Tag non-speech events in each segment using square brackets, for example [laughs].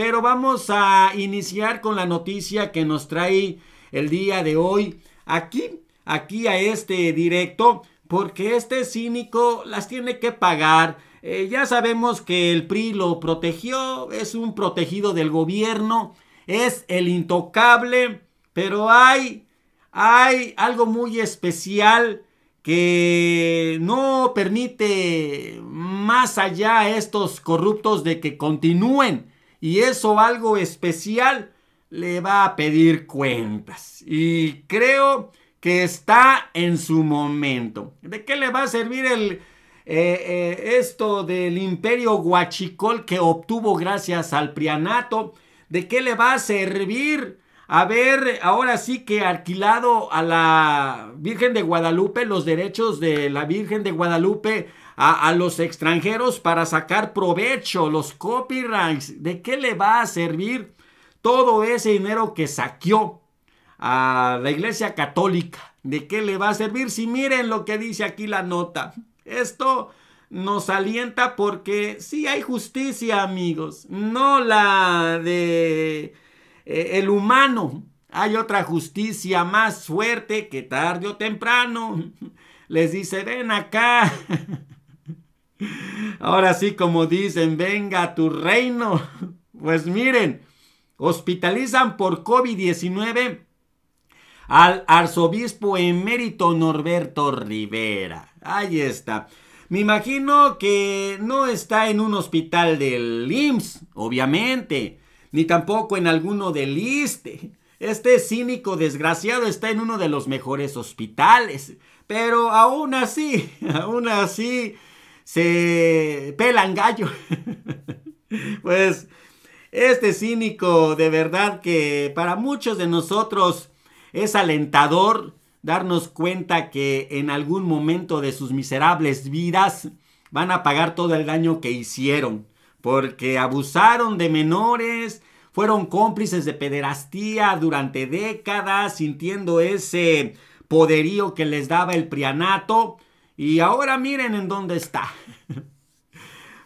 Pero vamos a iniciar con la noticia que nos trae el día de hoy aquí, aquí a este directo, porque este cínico las tiene que pagar. Eh, ya sabemos que el PRI lo protegió, es un protegido del gobierno, es el intocable, pero hay, hay algo muy especial que no permite más allá a estos corruptos de que continúen y eso algo especial le va a pedir cuentas. Y creo que está en su momento. ¿De qué le va a servir el, eh, eh, esto del imperio guachicol que obtuvo gracias al prianato? ¿De qué le va a servir haber ahora sí que alquilado a la Virgen de Guadalupe los derechos de la Virgen de Guadalupe a, los extranjeros para sacar provecho, los copyrights. ¿De qué le va a servir todo ese dinero que saqueó a la Iglesia Católica? ¿De qué le va a servir? Si miren lo que dice aquí la nota. Esto nos alienta porque sí hay justicia, amigos. No la de eh, el humano. Hay otra justicia más fuerte que tarde o temprano. [laughs] Les dice, ven acá. [laughs] Ahora sí, como dicen, venga a tu reino. [laughs] Pues miren, hospitalizan por COVID-19 al arzobispo emérito Norberto Rivera. Ahí está. Me imagino que no está en un hospital del IMSS, obviamente, ni tampoco en alguno del ISTE. Este cínico desgraciado está en uno de los mejores hospitales, pero aún así, [laughs] aún así, se pelan gallo. [laughs] pues este cínico de verdad que para muchos de nosotros es alentador darnos cuenta que en algún momento de sus miserables vidas van a pagar todo el daño que hicieron, porque abusaron de menores, fueron cómplices de pederastía durante décadas, sintiendo ese poderío que les daba el prianato, y ahora miren en dónde está. [laughs]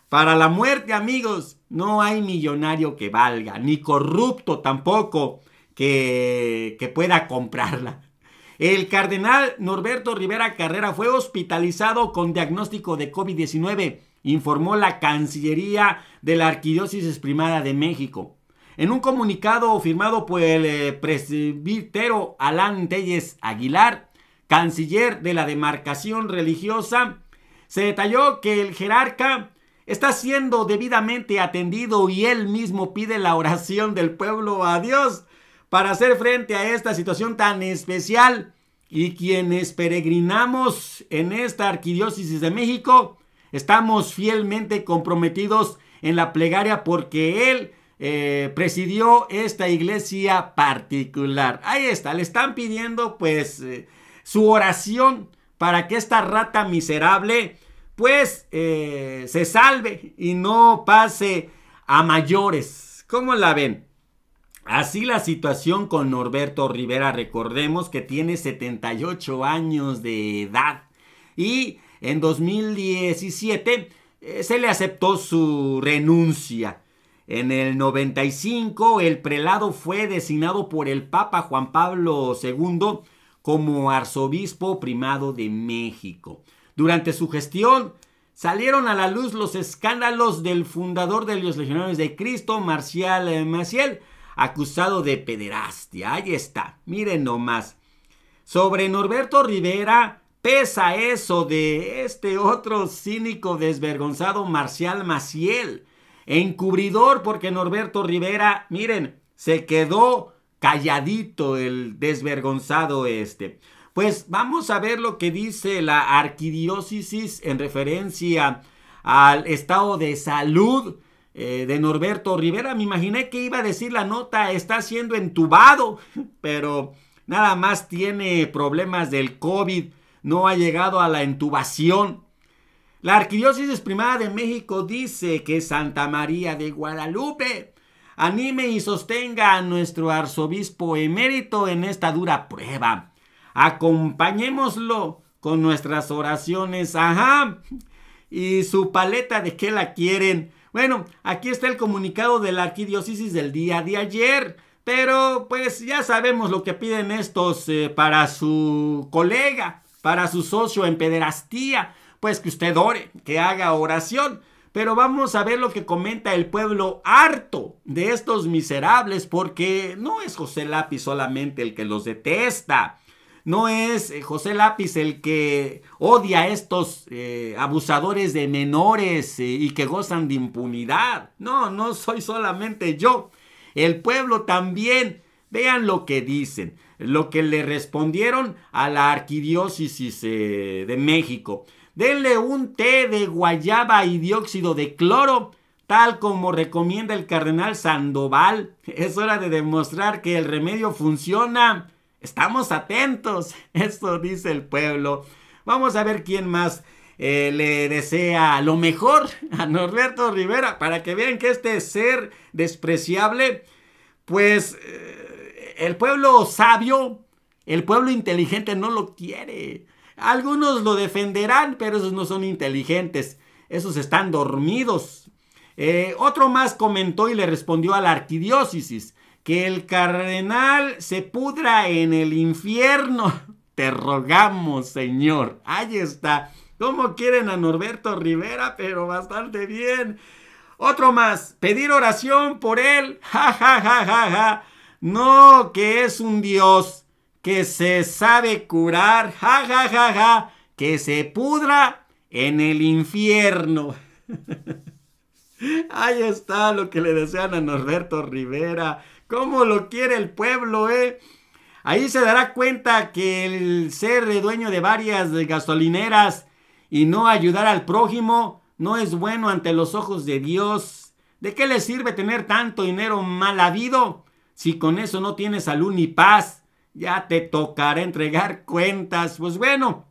Para la muerte, amigos, no hay millonario que valga, ni corrupto tampoco que, pueda comprarla. El cardenal Norberto Rivera Carrera fue hospitalizado con diagnóstico de COVID-19, informó la Cancillería de la Arquidiócesis Primada de México. En un comunicado firmado por el eh, presbítero Alán Telles Aguilar, canciller de la demarcación religiosa, se detalló que el jerarca está siendo debidamente atendido y él mismo pide la oración del pueblo a Dios para hacer frente a esta situación tan especial. Y quienes peregrinamos en esta arquidiócesis de México, estamos fielmente comprometidos en la plegaria porque él eh, presidió esta iglesia particular. Ahí está, le están pidiendo pues... Eh, su oración para que esta rata miserable pues eh, se salve y no pase a mayores. ¿Cómo la ven? Así la situación con Norberto Rivera, recordemos que tiene 78 años de edad y en 2017 eh, se le aceptó su renuncia. En el 95 el prelado fue designado por el Papa Juan Pablo II como arzobispo primado de México. Durante su gestión salieron a la luz los escándalos del fundador de los Legionarios de Cristo, Marcial eh, Maciel, acusado de pederastia. Ahí está, miren nomás. Sobre Norberto Rivera pesa eso de este otro cínico desvergonzado Marcial Maciel, encubridor porque Norberto Rivera, miren, se quedó calladito el desvergonzado este. Pues vamos a ver lo que dice la arquidiócesis en referencia al estado de salud eh, de Norberto Rivera. Me imaginé que iba a decir la nota está siendo entubado, pero nada más tiene problemas del COVID, no ha llegado a la entubación. La Arquidiócesis Primada de México dice que Santa María de Guadalupe anime y sostenga a nuestro arzobispo emérito en esta dura prueba. Acompañémoslo con nuestras oraciones, ajá, y su paleta de qué la quieren. Bueno, aquí está el comunicado de la arquidiócesis del día de ayer. Pero pues ya sabemos lo que piden estos eh, para su colega, para su socio en pederastía. Pues que usted ore, que haga oración. Pero vamos a ver lo que comenta el pueblo harto de estos miserables, porque no es José Lápiz solamente el que los detesta. No es eh, José Lápiz el que odia a estos eh, abusadores de menores eh, y que gozan de impunidad. No, no soy solamente yo. El pueblo también. Vean lo que dicen, lo que le respondieron a la arquidiócesis de México denle un té de guayaba y dióxido de cloro, tal como recomienda el cardenal Sandoval. Es hora de demostrar que el remedio funciona. Estamos atentos, [laughs] eso dice el pueblo. Vamos a ver quién más eh, le desea lo mejor a Norberto Rivera para que vean que este ser despreciable, pues eh, el pueblo sabio, el pueblo inteligente no lo quiere. Algunos lo defenderán, pero esos no son inteligentes. Esos están dormidos. Eh, otro más comentó y le respondió a la arquidiócesis que el cardenal se pudra en el infierno. [laughs] Te rogamos, Señor. Ahí está. ¿Cómo quieren a Norberto Rivera? Pero bastante bien. Otro más. Pedir oración por él. [laughs] Ja, ja, ja, ja, ja. No, que es un Dios que se sabe curar, ja, ja, ja, ja, que se pudra en el infierno. [laughs] Ahí está lo que le desean a Norberto Rivera. ¿Cómo lo quiere el pueblo, eh? Ahí se dará cuenta que el ser dueño de varias gasolineras y no ayudar al prójimo no es bueno ante los ojos de Dios. ¿De qué le sirve tener tanto dinero mal habido si con eso no tiene salud ni paz? ya te tocará entregar cuentas. Pues bueno,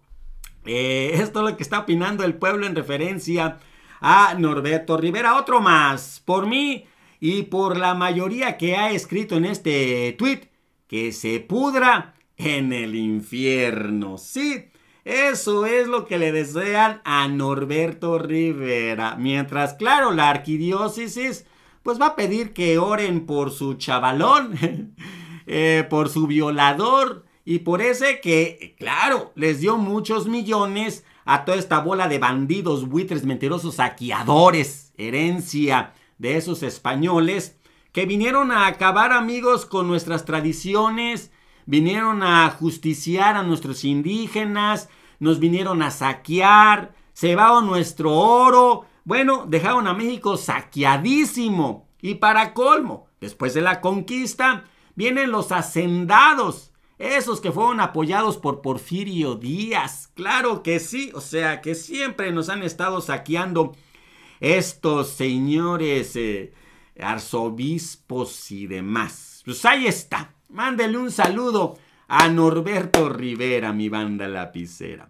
eh, esto es lo que está opinando el pueblo en referencia a Norberto Rivera. Otro más, por mí y por la mayoría que ha escrito en este tweet, que se pudra en el infierno. Sí, eso es lo que le desean a Norberto Rivera. Mientras, claro, la arquidiócesis pues va a pedir que oren por su chavalón. [laughs] Eh, por su violador y por ese que, claro, les dio muchos millones a toda esta bola de bandidos, buitres, mentirosos, saqueadores, herencia de esos españoles que vinieron a acabar amigos con nuestras tradiciones, vinieron a justiciar a nuestros indígenas, nos vinieron a saquear, ...se va nuestro oro, bueno, dejaron a México saqueadísimo. Y para colmo, después de la conquista, Vienen los hacendados, esos que fueron apoyados por Porfirio Díaz. Claro que sí, o sea que siempre nos han estado saqueando estos señores eh, arzobispos y demás. Pues ahí está. Mándele un saludo a Norberto Rivera, mi banda lapicera.